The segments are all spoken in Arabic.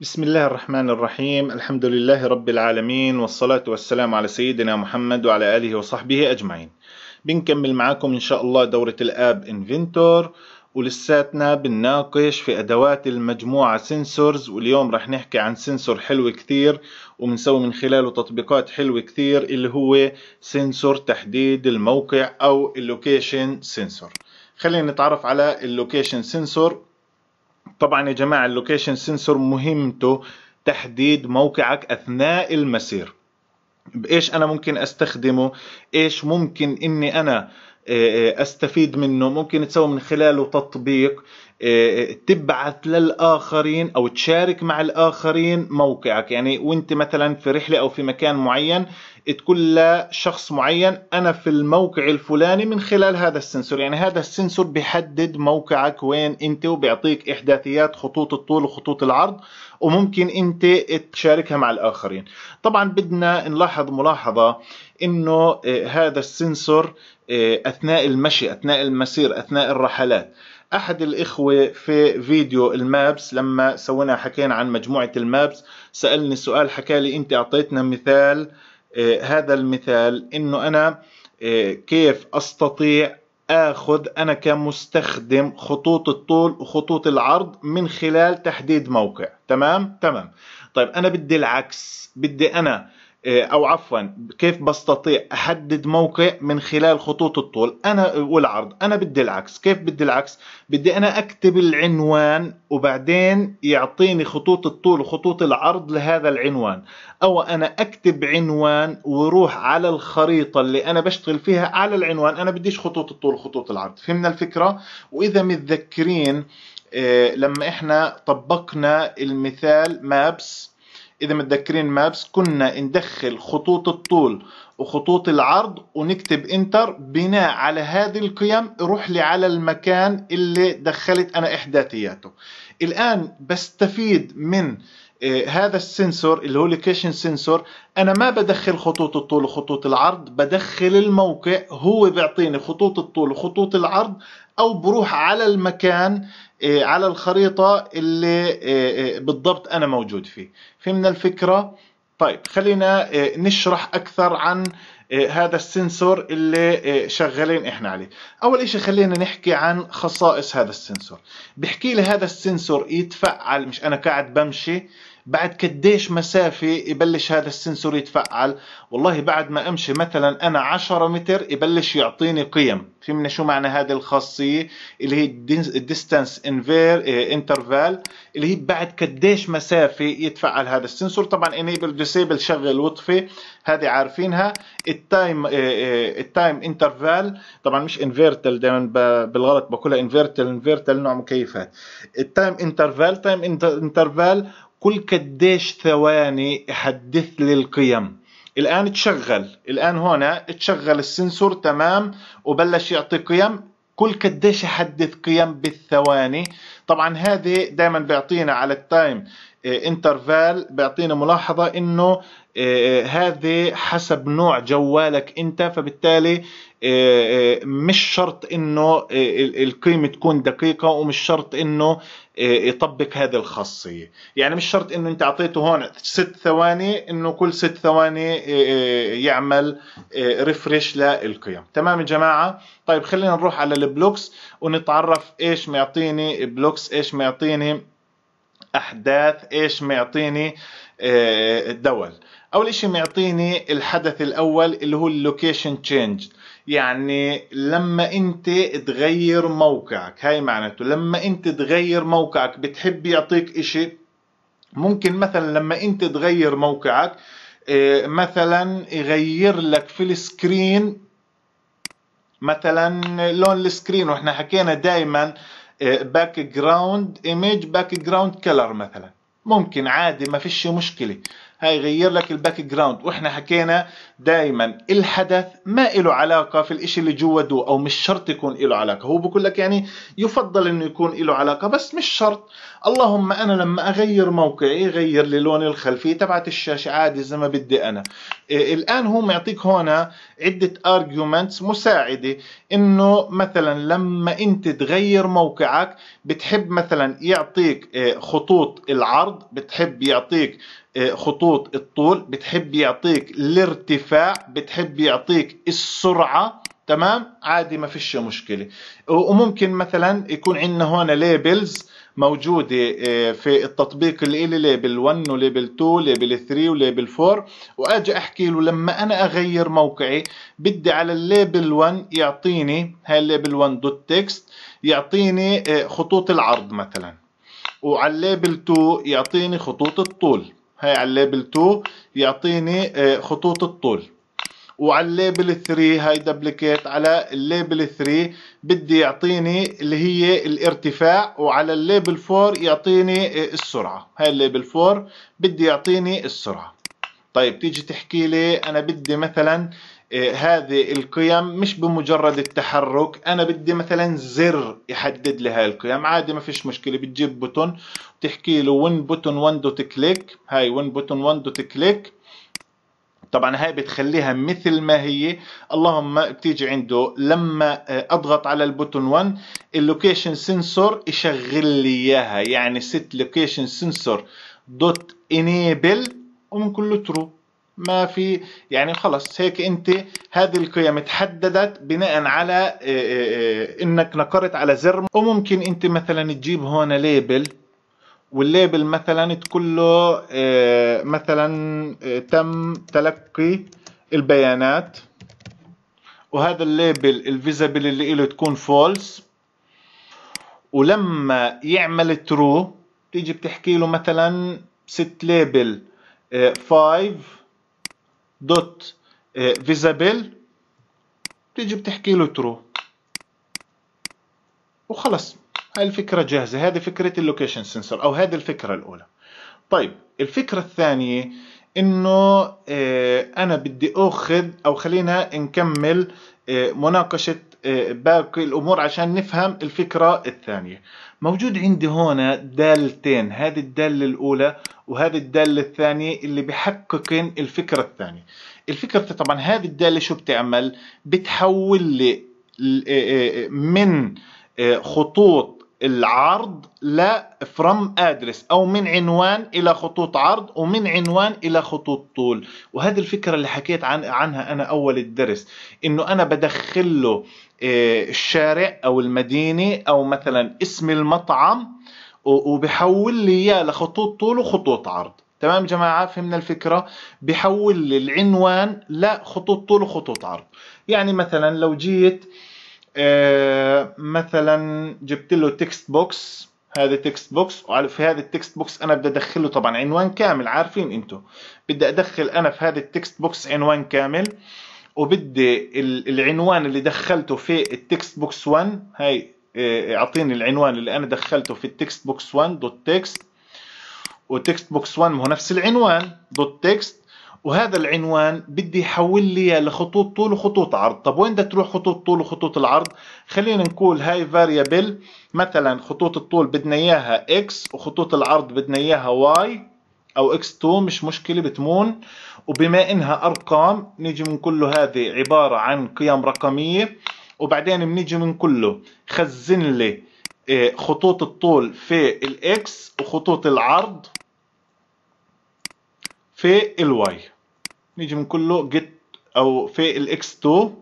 بسم الله الرحمن الرحيم الحمد لله رب العالمين والصلاة والسلام على سيدنا محمد وعلى آله وصحبه أجمعين بنكمل معاكم إن شاء الله دورة الآب انفنتور ولساتنا بنناقش في أدوات المجموعة سنسورز واليوم رح نحكي عن سنسور حلو كثير وبنسوي من خلاله تطبيقات حلوة كثير اللي هو سنسور تحديد الموقع أو اللوكيشن سنسور خلينا نتعرف على اللوكيشن سنسور طبعا يا جماعة اللوكيشن سنسور مهمته تحديد موقعك أثناء المسير بإيش أنا ممكن أستخدمه إيش ممكن إني أنا آه، آه، استفيد منه ممكن تسوي من خلاله تطبيق آه، تبعث للاخرين او تشارك مع الاخرين موقعك يعني وانت مثلا في رحله او في مكان معين تقول لشخص معين انا في الموقع الفلاني من خلال هذا السنسور يعني هذا السنسور بيحدد موقعك وين انت وبيعطيك احداثيات خطوط الطول وخطوط العرض وممكن انت تشاركها مع الاخرين طبعا بدنا نلاحظ ملاحظه انه آه، هذا السنسور آه، اثناء المشي اثناء المسير اثناء الرحلات احد الاخوه في فيديو المابس لما سوينا حكينا عن مجموعه المابس سالني سؤال حكى لي انت اعطيتنا مثال آه، هذا المثال انه انا كيف استطيع اخذ انا كمستخدم خطوط الطول وخطوط العرض من خلال تحديد موقع تمام تمام طيب انا بدي العكس بدي انا إيه، او عفوا كيف بستطيع احدد موقع من خلال خطوط الطول انا والعرض انا بدي العكس كيف بدي العكس بدي انا اكتب العنوان وبعدين يعطيني خطوط الطول وخطوط العرض لهذا العنوان او انا اكتب عنوان وروح على الخريطه اللي انا بشتغل فيها على العنوان انا بديش خطوط الطول وخطوط العرض فهمنا الفكره واذا متذكرين إيه، لما احنا طبقنا المثال مابس اذا متذكرين مابس كنا ندخل خطوط الطول وخطوط العرض ونكتب انتر بناء على هذه القيم روح لي على المكان اللي دخلت انا احداثياته الان بستفيد من آه، هذا السنسور اللي هو لوكيشن سنسور انا ما بدخل خطوط الطول وخطوط العرض بدخل الموقع هو بيعطيني خطوط الطول وخطوط العرض او بروح على المكان إيه، على الخريطة اللي إيه، إيه، بالضبط أنا موجود فيه فهمنا الفكرة؟ طيب خلينا نشرح أكثر عن هذا السنسور اللي شغالين إحنا عليه أول إشي خلينا نحكي عن خصائص هذا السنسور بحكي لي هذا السنسور يتفعل مش أنا قاعد بمشي بعد كديش مسافة يبلش هذا السنسور يتفعل والله بعد ما امشي مثلا انا 10 متر يبلش يعطيني قيم فهمنا شو معنى هذه الخاصية اللي هي الديستانس انفير انترفال اللي هي بعد كديش مسافة يتفعل هذا السنسور طبعا انيبل ديسيبل شغل وطفي هذه عارفينها التايم التايم انترفال طبعا مش انفيرتل دائما بالغلط بقولها انفيرتل انفيرتل نوع مكيفات التايم انترفال تايم انترفال كل قديش ثواني يحدث لي القيم الآن تشغل الآن هنا تشغل السنسور تمام وبلش يعطي قيم كل قديش يحدث قيم بالثواني طبعا هذه دائما بيعطينا على التايم انترفال إيه، بيعطينا ملاحظة انه إيه، هذه حسب نوع جوالك انت فبالتالي إيه، مش شرط انه القيمة تكون دقيقة ومش شرط انه يطبق هذه الخاصية يعني مش شرط انه انت اعطيته هون ست ثواني انه كل ست ثواني يعمل ريفرش للقيم تمام يا جماعة طيب خلينا نروح على البلوكس ونتعرف ايش معطيني بلوكس ايش معطيني احداث ايش معطيني الدول آه، اول شيء معطيني الحدث الاول اللي هو اللوكيشن تشينج يعني لما انت تغير موقعك هاي معناته لما انت تغير موقعك بتحب يعطيك اشي ممكن مثلا لما انت تغير موقعك آه، مثلا يغير لك في السكرين مثلا لون السكرين واحنا حكينا دائما باك جراوند ايمج باك جراوند كلر مثلا ممكن عادي ما فيش مشكله هيغير لك الباك جراوند واحنا حكينا دائما الحدث ما له علاقه في الإشي اللي جوا دو او مش شرط يكون له علاقه هو بقول لك يعني يفضل انه يكون له علاقه بس مش شرط اللهم انا لما اغير موقعي غير لي لون الخلفيه تبعت الشاشه عادي زي ما بدي انا إيه الان هو معطيك هون عده ارجيومنتس مساعده انه مثلا لما انت تغير موقعك بتحب مثلا يعطيك إيه، خطوط العرض بتحب يعطيك خطوط الطول بتحب يعطيك الارتفاع بتحب يعطيك السرعة تمام عادي ما فيش مشكلة وممكن مثلا يكون عندنا هون ليبلز موجودة آه، في التطبيق اللي إلي ليبل 1 وليبل 2 وليبل 3 وليبل 4 وأجي أحكي له لما أنا أغير موقعي بدي على الليبل 1 يعطيني هاي الليبل 1 دوت تكست يعطيني آه، خطوط العرض مثلا وعلى الليبل 2 يعطيني خطوط الطول هاي على الليبل 2 يعطيني آه، خطوط الطول وعلى الليبل 3 هاي دبليكيت على الليبل 3 بدي يعطيني اللي هي الارتفاع وعلى الليبل 4 يعطيني آه، السرعه هاي الليبل 4 بدي يعطيني السرعه طيب تيجي تحكي لي انا بدي مثلا إيه، هذه القيم مش بمجرد التحرك انا بدي مثلا زر يحدد لي هاي القيم عادي ما فيش مشكله بتجيب بوتون بتحكي له وين بوتون 1 دوت كليك هاي وين بوتون 1 دوت كليك طبعا هاي بتخليها مثل ما هي اللهم بتيجي عنده لما آه، اضغط على البوتون 1 اللوكيشن سنسور يشغل لي اياها يعني ست لوكيشن سنسور دوت انيبل ومن كله ترو ما في يعني خلص هيك انت هذه القيم اتحددت بناء على آه، آه، آه، انك نقرت على زر وممكن انت مثلا تجيب هون ليبل والليبل مثلا تقول له مثلا تم تلقي البيانات وهذا الليبل الفيزابل اللي له تكون فولس ولما يعمل ترو تيجي بتحكي له مثلا ست ليبل 5 دوت آه، فيزابل بتيجي بتحكي له ترو وخلص هاي الفكرة جاهزة هذه فكرة اللوكيشن سنسور أو هذه الفكرة الأولى طيب الفكرة الثانية إنه آه، أنا بدي أخذ أو خلينا نكمل آه، مناقشة باقي الامور عشان نفهم الفكره الثانيه موجود عندي هنا دالتين هذه الداله الاولى وهذه الداله الثانيه اللي بحققن الفكره الثانيه الفكره طبعا هذه الداله شو بتعمل بتحول لي إيه، إيه، إيه، من خطوط العرض لا from address أو من عنوان إلى خطوط عرض ومن عنوان إلى خطوط طول وهذه الفكرة اللي حكيت عن عنها أنا أول الدرس إنه أنا بدخل له آه، الشارع أو المدينة أو مثلا اسم المطعم وبحول لي إياه لخطوط طول وخطوط عرض تمام جماعة فهمنا الفكرة بحول لي العنوان لخطوط طول وخطوط عرض يعني مثلا لو جيت آه، مثلا جبت له تكست بوكس هذا تكست بوكس وفي هذا التكست بوكس انا بدي ادخله طبعا عنوان كامل عارفين انتم بدي ادخل انا في هذا التكست بوكس عنوان كامل وبدي العنوان اللي دخلته في التكست بوكس 1 هاي آه، اعطيني العنوان اللي انا دخلته في التكست بوكس 1 دوت تكست وتكست بوكس 1 هو نفس العنوان دوت تكست وهذا العنوان بدي يحول لي لخطوط طول وخطوط عرض طب وين بدها تروح خطوط طول وخطوط العرض خلينا نقول هاي فاريبل مثلا خطوط الطول بدنا اياها اكس وخطوط العرض بدنا اياها واي او اكس 2 مش مشكله بتمون وبما انها ارقام نيجي بنقول له هذه عباره عن قيم رقميه وبعدين بنيجي بنقول له خزن لي إيه، خطوط الطول في الاكس وخطوط العرض في الواي نيجي من كله get او في الاكس 2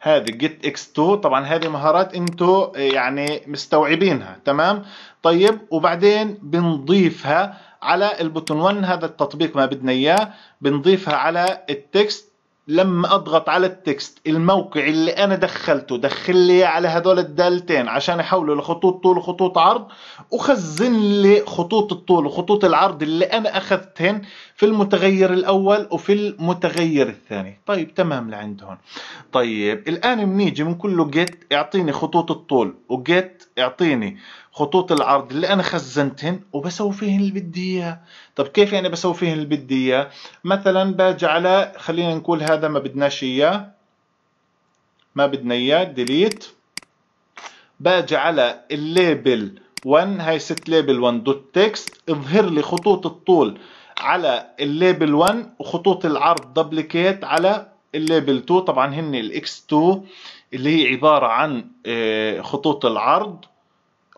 هذه جيت اكس 2 طبعا هذه مهارات انتو يعني مستوعبينها تمام طيب وبعدين بنضيفها على البوتون 1 هذا التطبيق ما بدنا اياه بنضيفها على التكست لما اضغط على التكست الموقع اللي انا دخلته دخل لي على هدول الدالتين عشان احوله لخطوط طول وخطوط عرض وخزن لي خطوط الطول وخطوط العرض اللي انا اخذتهن في المتغير الاول وفي المتغير الثاني طيب تمام لعند هون طيب الان بنيجي من كله جيت اعطيني خطوط الطول وجيت اعطيني خطوط العرض اللي انا خزنتهن وبسوي فيهن اللي بدي اياه طب كيف يعني بسوي فيهن اللي بدي اياه مثلا باجي على خلينا نقول هذا ما بدناش اياه ما بدنا اياه ديليت باجي على الليبل 1 هاي ست ليبل 1 دوت تكست اظهر لي خطوط الطول على الليبل 1 وخطوط العرض دبليكيت على الليبل 2 طبعا هن الاكس 2 اللي هي عباره عن آه، خطوط العرض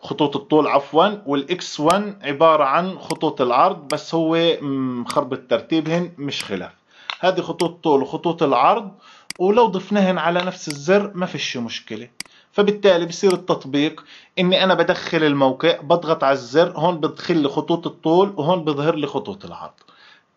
خطوط الطول عفوا والاكس 1 عبارة عن خطوط العرض بس هو مخربط ترتيبهن مش خلاف هذه خطوط الطول وخطوط العرض ولو ضفناهن على نفس الزر ما فيش مشكلة فبالتالي بصير التطبيق اني انا بدخل الموقع بضغط على الزر هون بدخل لي خطوط الطول وهون بظهر لي خطوط العرض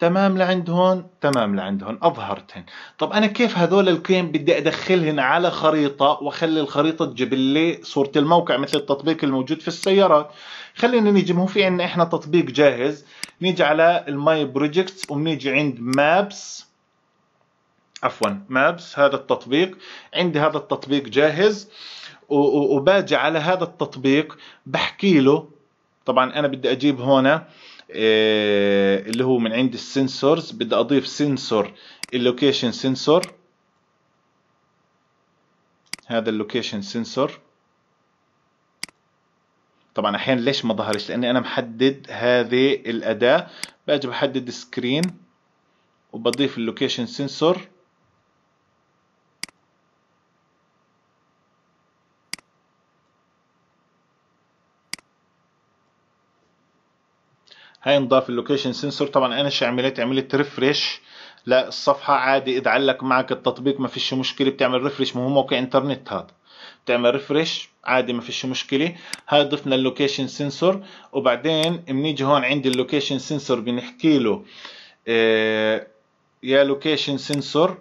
تمام لعند هون تمام لعند هون اظهرتهن طب انا كيف هذول القيم بدي ادخلهن على خريطه واخلي الخريطه تجيب لي صوره الموقع مثل التطبيق الموجود في السيارات خلينا نيجي مو في عنا احنا تطبيق جاهز نيجي على الماي بروجكتس وبنيجي عند مابس عفوا مابس هذا التطبيق عندي هذا التطبيق جاهز وباجي على هذا التطبيق بحكي له طبعا انا بدي اجيب هنا آه، اللي هو من عند السنسورز بدي اضيف سنسور اللوكيشن سنسور هذا اللوكيشن سنسور طبعا احيانا ليش ما ظهرش لاني انا محدد هذه الاداه باجي بحدد سكرين وبضيف اللوكيشن سنسور هينضاف اللوكيشن سنسور طبعا انا شو عملت عملت ريفرش للصفحه عادي اذا علق معك التطبيق ما فيش مشكله بتعمل ريفرش ما هو موقع انترنت هذا بتعمل ريفرش عادي ما فيش مشكله هاي ضفنا اللوكيشن سنسور وبعدين بنيجي هون عند اللوكيشن سنسور بنحكي له آه، يا لوكيشن سنسور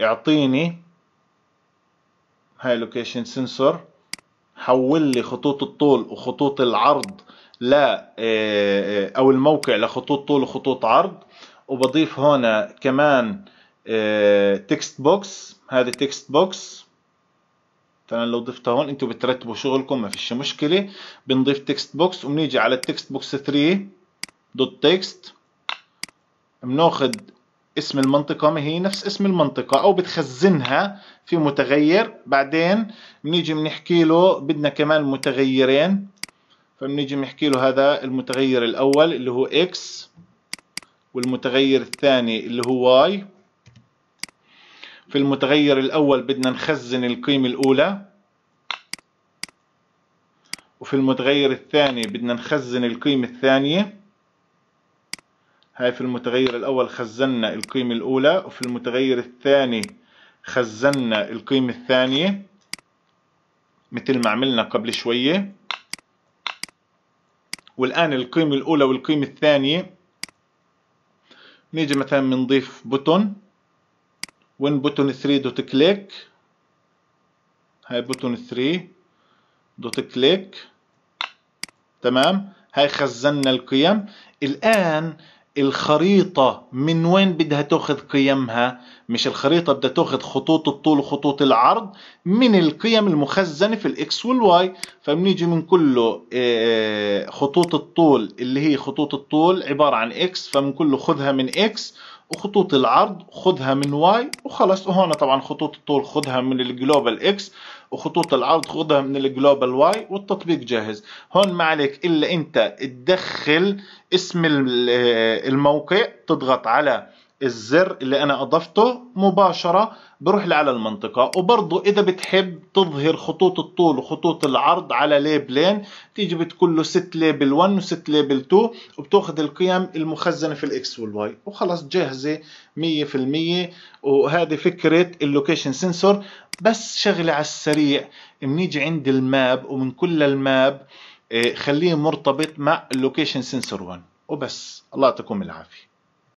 اعطيني هاي لوكيشن سنسور حول لي خطوط الطول وخطوط العرض لا آه، آه، او الموقع لخطوط طول وخطوط عرض وبضيف هنا كمان تكست آه، بوكس هذه تكست بوكس فانا لو ضفتها هون انتم بترتبوا شغلكم ما فيش مشكله بنضيف تكست بوكس وبنيجي على التكست بوكس 3 دوت تكست بناخذ اسم المنطقه ما هي نفس اسم المنطقه او بتخزنها في متغير بعدين بنيجي بنحكي له بدنا كمان متغيرين فبنيجي بنحكي له هذا المتغير الأول اللي هو x والمتغير الثاني اللي هو y في المتغير الأول بدنا نخزن القيمة الأولى وفي المتغير الثاني بدنا نخزن القيمة الثانية هاي في المتغير الأول خزنا القيمة الأولى وفي المتغير الثاني خزنا القيمة الثانية مثل ما عملنا قبل شوية والآن القيمة الأولى والقيمة الثانية نيجي مثلا بنضيف بوتون وين بوتون 3 دوت كليك هاي بوتون 3 دوت كليك تمام هاي خزننا القيم الآن الخريطة من وين بدها تاخذ قيمها مش الخريطة بدها تاخذ خطوط الطول وخطوط العرض من القيم المخزنة في الاكس والواي فبنيجي من كله آه، خطوط الطول اللي هي خطوط الطول عبارة عن اكس فمن كله خذها من اكس وخطوط العرض خذها من واي وخلص وهون طبعا خطوط الطول خذها من الجلوبال اكس وخطوط العرض خذها من الجلوبال واي والتطبيق جاهز هون ما عليك الا انت تدخل اسم الموقع تضغط على الزر اللي انا اضفته مباشرة بروح لعلى المنطقة وبرضو اذا بتحب تظهر خطوط الطول وخطوط العرض على ليبلين تيجي بتقول له ست ليبل 1 وست ليبل 2 وبتاخذ القيم المخزنة في الاكس والواي وخلص جاهزة 100% وهذه فكرة اللوكيشن سنسور بس شغلة على السريع بنيجي عند الماب ومن كل الماب إيه، خليه مرتبط مع اللوكيشن سنسور 1 وبس الله يعطيكم العافية